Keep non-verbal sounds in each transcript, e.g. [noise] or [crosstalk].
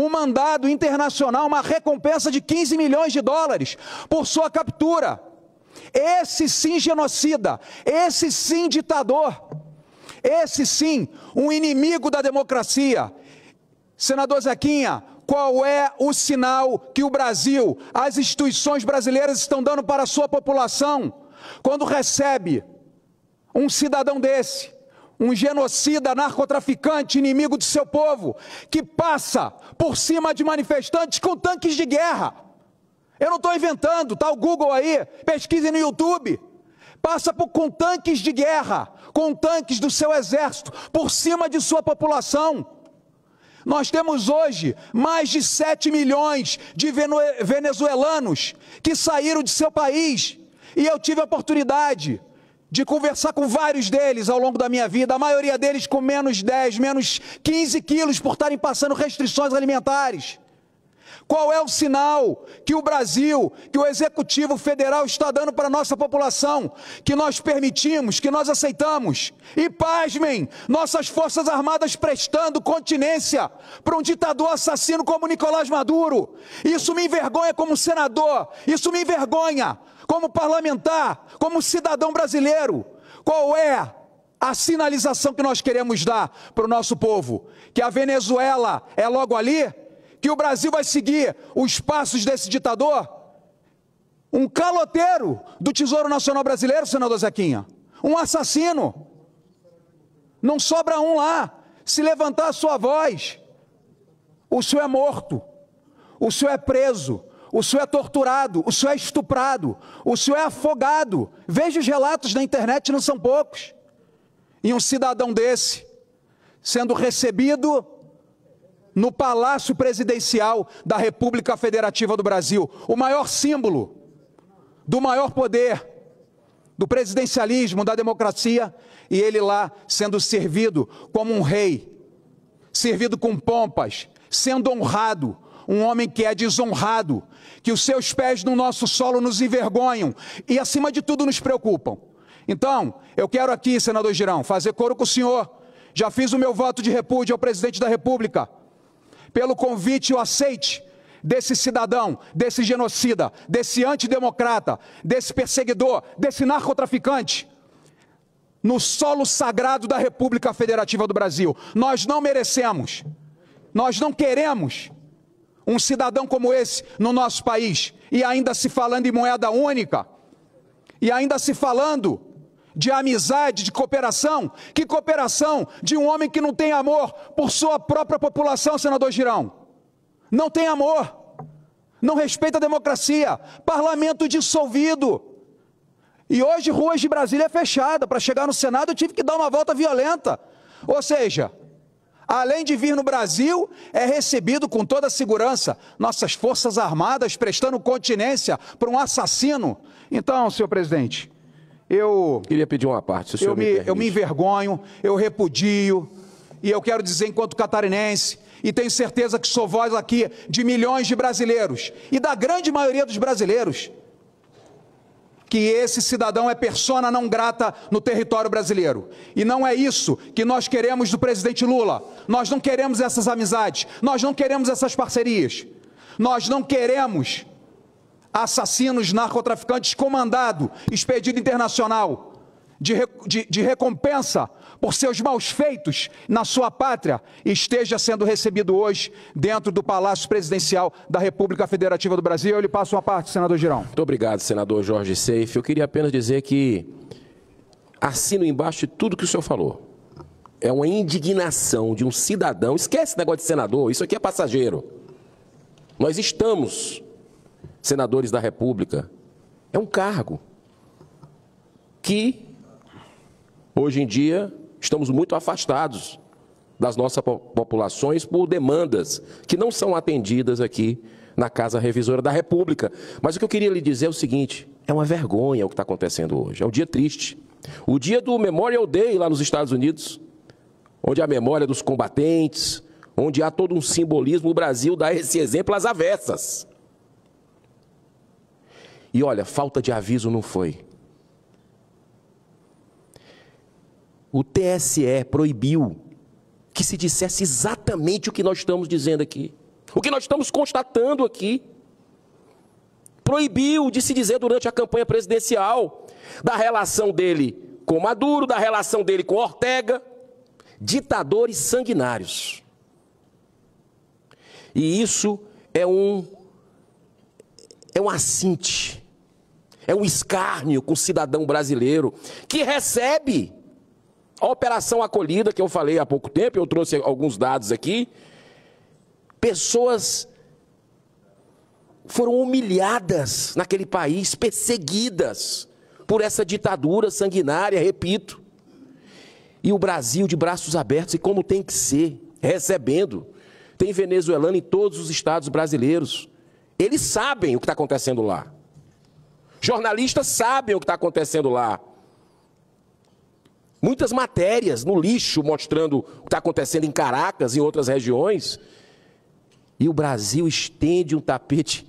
um mandado internacional, uma recompensa de 15 milhões de dólares por sua captura. Esse sim genocida, esse sim ditador, esse sim um inimigo da democracia. Senador Zequinha, qual é o sinal que o Brasil, as instituições brasileiras estão dando para a sua população quando recebe um cidadão desse? um genocida, narcotraficante, inimigo do seu povo, que passa por cima de manifestantes com tanques de guerra. Eu não estou inventando, tá o Google aí, pesquise no YouTube. Passa por, com tanques de guerra, com tanques do seu exército, por cima de sua população. Nós temos hoje mais de 7 milhões de venezuelanos que saíram de seu país. E eu tive a oportunidade de conversar com vários deles ao longo da minha vida, a maioria deles com menos 10, menos 15 quilos por estarem passando restrições alimentares. Qual é o sinal que o Brasil, que o Executivo Federal está dando para a nossa população, que nós permitimos, que nós aceitamos? E pasmem, nossas Forças Armadas prestando continência para um ditador assassino como Nicolás Maduro. Isso me envergonha como senador, isso me envergonha como parlamentar, como cidadão brasileiro. Qual é a sinalização que nós queremos dar para o nosso povo? Que a Venezuela é logo ali? que o Brasil vai seguir os passos desse ditador? Um caloteiro do Tesouro Nacional Brasileiro, senador Zequinha. Um assassino. Não sobra um lá. Se levantar a sua voz, o senhor é morto. O senhor é preso. O senhor é torturado. O senhor é estuprado. O senhor é afogado. Veja os relatos na internet, não são poucos. E um cidadão desse sendo recebido no Palácio Presidencial da República Federativa do Brasil, o maior símbolo do maior poder, do presidencialismo, da democracia, e ele lá sendo servido como um rei, servido com pompas, sendo honrado, um homem que é desonrado, que os seus pés no nosso solo nos envergonham e, acima de tudo, nos preocupam. Então, eu quero aqui, senador Girão, fazer coro com o senhor. Já fiz o meu voto de repúdio ao presidente da República pelo convite e o aceite desse cidadão, desse genocida, desse antidemocrata, desse perseguidor, desse narcotraficante no solo sagrado da República Federativa do Brasil. Nós não merecemos, nós não queremos um cidadão como esse no nosso país. E ainda se falando em moeda única, e ainda se falando de amizade, de cooperação. Que cooperação de um homem que não tem amor por sua própria população, senador Girão? Não tem amor, não respeita a democracia, parlamento dissolvido. E hoje, ruas de Brasília é fechada. Para chegar no Senado, eu tive que dar uma volta violenta. Ou seja, além de vir no Brasil, é recebido com toda a segurança. Nossas Forças Armadas prestando continência para um assassino. Então, senhor presidente, eu. Queria pedir uma parte, se o senhor eu me, me eu me envergonho, eu repudio, e eu quero dizer, enquanto catarinense, e tenho certeza que sou voz aqui de milhões de brasileiros, e da grande maioria dos brasileiros, que esse cidadão é persona não grata no território brasileiro. E não é isso que nós queremos do presidente Lula. Nós não queremos essas amizades, nós não queremos essas parcerias. Nós não queremos assassinos, narcotraficantes, comandado, expedido internacional, de, de, de recompensa por seus maus feitos na sua pátria, esteja sendo recebido hoje dentro do Palácio Presidencial da República Federativa do Brasil. Eu lhe passo uma parte, senador Girão. Muito obrigado, senador Jorge Seif. Eu queria apenas dizer que assino embaixo de tudo que o senhor falou. É uma indignação de um cidadão. Esquece esse negócio de senador, isso aqui é passageiro. Nós estamos senadores da República. É um cargo que, hoje em dia, estamos muito afastados das nossas populações por demandas que não são atendidas aqui na Casa Revisora da República. Mas o que eu queria lhe dizer é o seguinte: é uma vergonha o que está acontecendo hoje, é um dia triste. O dia do Memorial Day lá nos Estados Unidos, onde a memória dos combatentes, onde há todo um simbolismo, o Brasil dá esse exemplo às avessas. E olha, falta de aviso não foi. O TSE proibiu que se dissesse exatamente o que nós estamos dizendo aqui, o que nós estamos constatando aqui. Proibiu de se dizer durante a campanha presidencial da relação dele com Maduro, da relação dele com Ortega, ditadores sanguinários. E isso é um é um assinte, é um escárnio com o cidadão brasileiro que recebe a operação acolhida que eu falei há pouco tempo, eu trouxe alguns dados aqui. Pessoas foram humilhadas naquele país, perseguidas por essa ditadura sanguinária, repito. E o Brasil de braços abertos, e como tem que ser, recebendo. Tem venezuelano em todos os estados brasileiros. Eles sabem o que está acontecendo lá. Jornalistas sabem o que está acontecendo lá. Muitas matérias no lixo mostrando o que está acontecendo em Caracas e em outras regiões. E o Brasil estende um tapete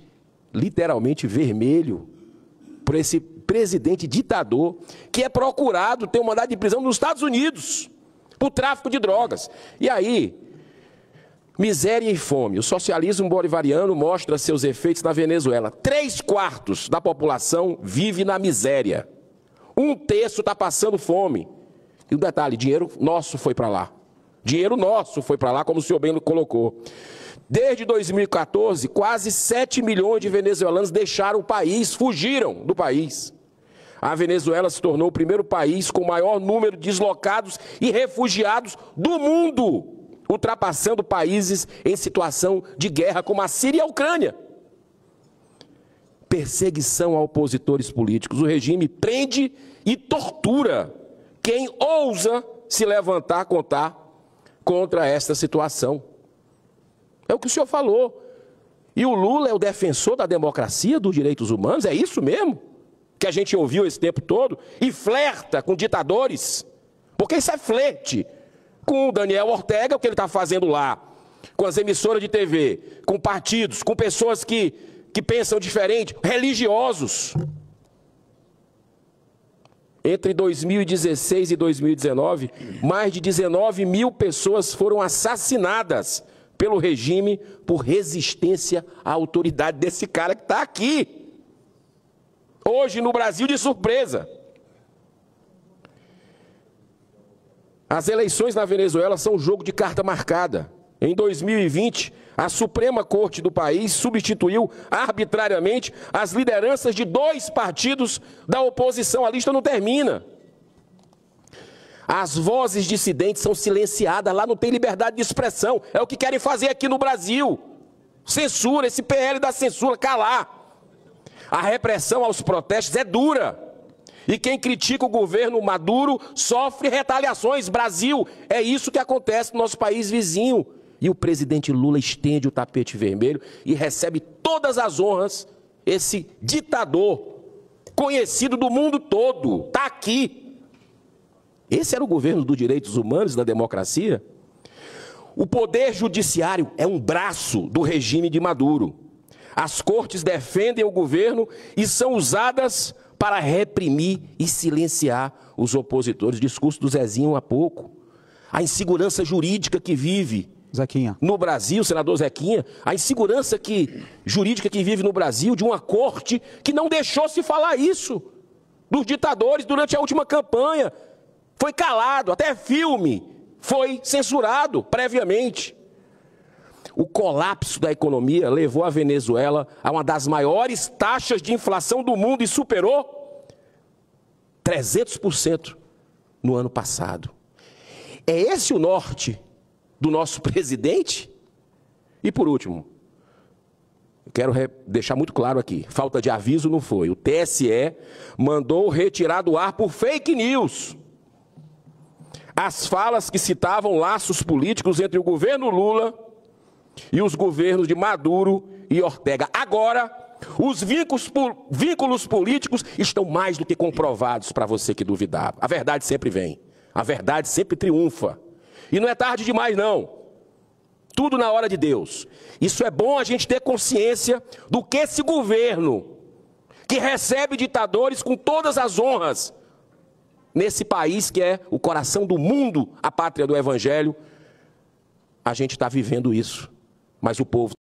literalmente vermelho por esse presidente ditador que é procurado ter um mandado de prisão nos Estados Unidos por tráfico de drogas. E aí, Miséria e fome. O socialismo bolivariano mostra seus efeitos na Venezuela. Três quartos da população vive na miséria. Um terço está passando fome. E o um detalhe: dinheiro nosso foi para lá. Dinheiro nosso foi para lá, como o senhor bem colocou. Desde 2014, quase 7 milhões de venezuelanos deixaram o país, fugiram do país. A Venezuela se tornou o primeiro país com o maior número de deslocados e refugiados do mundo ultrapassando países em situação de guerra, como a Síria e a Ucrânia. Perseguição a opositores políticos. O regime prende e tortura quem ousa se levantar contar contra esta situação. É o que o senhor falou. E o Lula é o defensor da democracia, dos direitos humanos, é isso mesmo? Que a gente ouviu esse tempo todo? E flerta com ditadores? Porque isso é flerte com o Daniel Ortega, o que ele está fazendo lá, com as emissoras de TV, com partidos, com pessoas que, que pensam diferente, religiosos. Entre 2016 e 2019, mais de 19 mil pessoas foram assassinadas pelo regime por resistência à autoridade desse cara que está aqui. Hoje no Brasil, de surpresa. As eleições na Venezuela são jogo de carta marcada. Em 2020, a Suprema Corte do país substituiu arbitrariamente as lideranças de dois partidos da oposição. A lista não termina. As vozes dissidentes são silenciadas, lá não tem liberdade de expressão. É o que querem fazer aqui no Brasil. Censura, esse PL da censura, calar. A repressão aos protestos é dura. E quem critica o governo Maduro sofre retaliações. Brasil, é isso que acontece no nosso país vizinho. E o presidente Lula estende o tapete vermelho e recebe todas as honras. Esse ditador, conhecido do mundo todo, está aqui. Esse era o governo dos direitos humanos, da democracia? O poder judiciário é um braço do regime de Maduro. As cortes defendem o governo e são usadas para reprimir e silenciar os opositores. Discurso do Zezinho há pouco. A insegurança jurídica que vive Zequinha. no Brasil, senador Zequinha, a insegurança que, jurídica que vive no Brasil de uma corte que não deixou se falar isso dos ditadores durante a última campanha. Foi calado, até filme foi censurado previamente o colapso da economia levou a Venezuela a uma das maiores taxas de inflação do mundo e superou 300% no ano passado. É esse o norte do nosso [laughs] presidente? E por último, quero deixar muito claro aqui: falta de aviso não foi. O TSE mandou retirar do ar por fake news as falas que citavam laços políticos entre o governo Lula e os governos de Maduro e Ortega. Agora, os vínculos, vínculos políticos estão mais do que comprovados para você que duvidava. A verdade sempre vem, a verdade sempre triunfa. E não é tarde demais, não tudo na hora de Deus. Isso é bom a gente ter consciência do que esse governo, que recebe ditadores com todas as honras, nesse país que é o coração do mundo, a pátria do Evangelho, a gente está vivendo isso mas o povo